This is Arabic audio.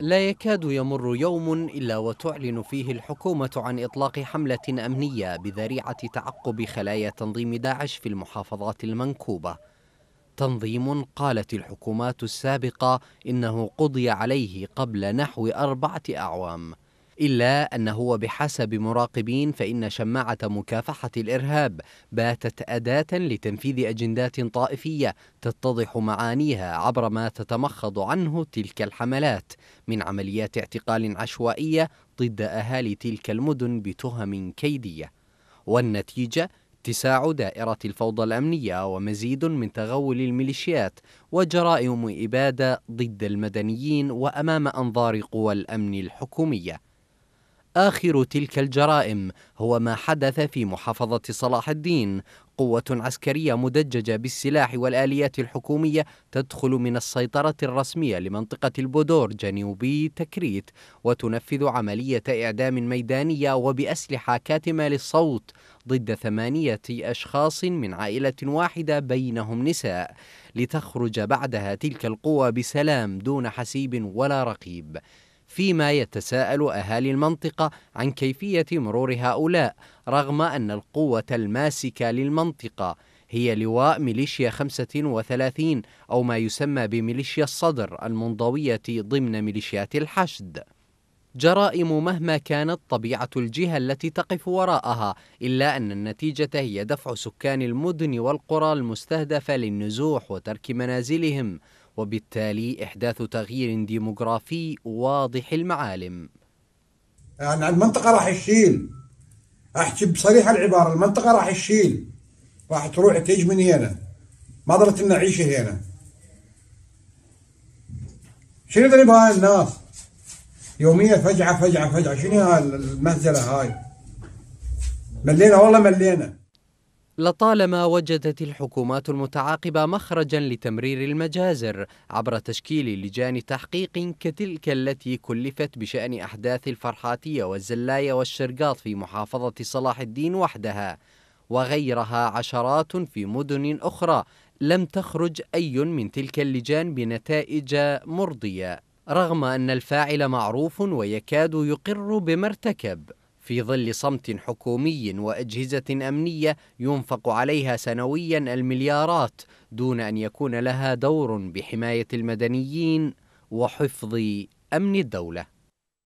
لا يكاد يمر يوم إلا وتعلن فيه الحكومة عن إطلاق حملة أمنية بذريعة تعقب خلايا تنظيم داعش في المحافظات المنكوبة تنظيم قالت الحكومات السابقة إنه قضي عليه قبل نحو أربعة أعوام إلا أنه بحسب مراقبين فإن شماعة مكافحة الإرهاب باتت أداة لتنفيذ أجندات طائفية تتضح معانيها عبر ما تتمخض عنه تلك الحملات من عمليات اعتقال عشوائية ضد أهالي تلك المدن بتهم كيدية والنتيجة اتساع دائرة الفوضى الأمنية ومزيد من تغول الميليشيات وجرائم إبادة ضد المدنيين وأمام أنظار قوى الأمن الحكومية آخر تلك الجرائم هو ما حدث في محافظة صلاح الدين قوة عسكرية مدججة بالسلاح والآليات الحكومية تدخل من السيطرة الرسمية لمنطقة البودور جنوبي تكريت وتنفذ عملية إعدام ميدانية وبأسلحة كاتمة للصوت ضد ثمانية أشخاص من عائلة واحدة بينهم نساء لتخرج بعدها تلك القوة بسلام دون حسيب ولا رقيب فيما يتساءل أهالي المنطقة عن كيفية مرور هؤلاء رغم أن القوة الماسكة للمنطقة هي لواء ميليشيا 35 أو ما يسمى بميليشيا الصدر المنضوية ضمن ميليشيات الحشد جرائم مهما كانت طبيعة الجهة التي تقف وراءها إلا أن النتيجة هي دفع سكان المدن والقرى المستهدفة للنزوح وترك منازلهم وبالتالي إحداث تغيير ديموغرافي واضح المعالم يعني المنطقة راح تشيل أحكي بصريح العبارة المنطقة راح تشيل راح تروح تيج من هنا ما ضرت لنا عيشة هنا شنو يضرب هاي الناس يوميا فجعة فجعة فجعة شنو هاي المهزلة هاي ملينا والله ملينا لطالما وجدت الحكومات المتعاقبة مخرجا لتمرير المجازر عبر تشكيل لجان تحقيق كتلك التي كلفت بشأن أحداث الفرحاتية والزلاية والشرقاط في محافظة صلاح الدين وحدها وغيرها عشرات في مدن أخرى لم تخرج أي من تلك اللجان بنتائج مرضية رغم أن الفاعل معروف ويكاد يقر بما ارتكب في ظل صمت حكومي واجهزه امنيه ينفق عليها سنويا المليارات دون ان يكون لها دور بحمايه المدنيين وحفظ امن الدوله